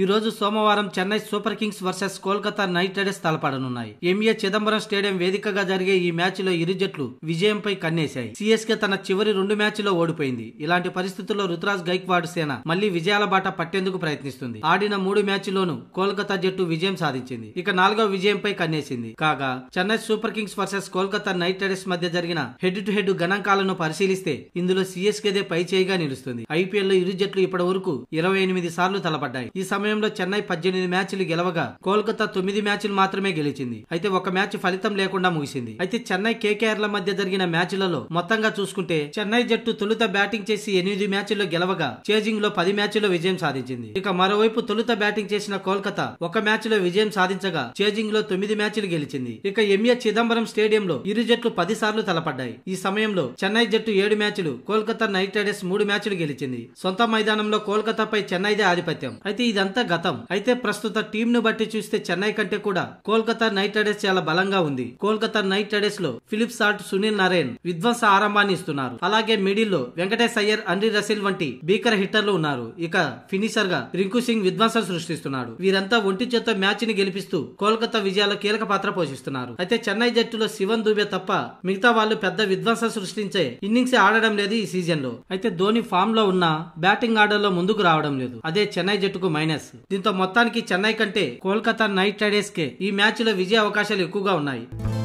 ఈరోజు సోమవారం Chennai Super Kings versus Kolkata Knight Riders తలపడనున్నాయి ఎంఏ చిదంబరం స్టేడియం వేదికగా జరిగే ఈ మ్యాచ్ లో ఇరు జట్లు విజయంపై కన్నేశాయి సిఎస్కే తన చివరి రెండు మ్యాచ్ లో ఓడిపోయింది ఇలాంటి పరిస్థితుల్లో రుతురాజ్ గైక్వాడ్ సేన మళ్లీ విజయాల బాట పట్టేందుకు ప్రయత్నిస్తుంది ఆడిన మూడు మ్యాచ్లోనూ కోల్కతా జట్టు విజయం సాధించింది ఇక నాలుగో విజయంపై కన్నేసింది కాగా Chennai Super Kings versus Kolkata Knight Riders మధ్య జరిగిన హెడ్ టు హెడ్ గణాంకాలను పరిశీలిస్తే ఇందులో సిఎస్కేదే పైచేయిగా నిలుస్తుంది లో ఇరు జట్లు ఇప్పటి వరకు ఇరవై ఎనిమిది సార్లు తలపడ్డాయి ఈ సమయం సమయంలో చెన్నై పద్దెనిమిది మ్యాచ్లు గెలవగా కోల్కతా తొమ్మిది మ్యాచ్లు మాత్రమే గెలిచింది అయితే ఒక మ్యాచ్ ఫలితం లేకుండా ముగిసింది అయితే చెన్నై కేకేఆర్ ల మధ్య జరిగిన మ్యాచ్లలో మొత్తంగా చూసుకుంటే చెన్నై జట్టు తొలుత బ్యాటింగ్ చేసి ఎనిమిది మ్యాచ్ల్లో గెలవగా చేజింగ్ లో పది మ్యాచ్ల్లో విజయం సాధించింది ఇక మరోవైపు తొలుత బ్యాటింగ్ చేసిన కోల్కతా ఒక మ్యాచ్ లో విజయం సాధించగా చేజింగ్ లో తొమ్మిది మ్యాచ్లు గెలిచింది ఇక ఎంఏ చిదంబరం స్టేడియంలో ఇరు జట్లు పది సార్లు తలపడ్డాయి ఈ సమయంలో చెన్నై జట్టు ఏడు మ్యాచ్లు కోల్కతా నైట్ రైడర్స్ మూడు మ్యాచ్లు గెలిచింది సొంత మైదానంలో కోల్కతాపై చెన్నైదే ఆధిపత్యం అయితే ఇదంతా ఇదంతా గతం అయితే ప్రస్తుత టీం ను బట్టి చూస్తే చెన్నై కంటే కూడా కోల్కతా నైట్ రైడర్స్ చాలా బలంగా ఉంది కోల్కతా నైట్ రైడర్స్ లో ఫిలిప్ సాల్ట్ సునీల్ నారాయణ్ విధ్వంస ఆరంభాన్ని ఇస్తున్నారు అలాగే మిడిల్లో వెంకటేష్ అయ్యర్ అన్రి రసిల్ వంటి భీకర హిట్టర్లు ఉన్నారు ఇక ఫినిషర్ గా రింకు సింగ్ విధ్వంసం సృష్టిస్తున్నాడు వీరంతా ఒంటి చేత మ్యాచ్ ని గెలిపిస్తూ కోల్కతా విజయాల్లో కీలక పాత్ర పోషిస్తున్నారు అయితే చెన్నై జట్టులో శివన్ దుబే తప్ప మిగతా వాళ్ళు పెద్ద విధ్వంసం సృష్టించే ఇన్నింగ్స్ ఆడడం లేదు ఈ సీజన్ లో అయితే ధోని ఫామ్ లో ఉన్న బ్యాటింగ్ ఆర్డర్ లో ముందుకు రావడం లేదు అదే చెన్నై జట్టుకు మైనస్ రైడర్స్ దీంతో మొత్తానికి చెన్నై కంటే కోల్కతా నైట్ రైడర్స్ కే ఈ మ్యాచ్ లో విజయ అవకాశాలు ఎక్కువగా ఉన్నాయి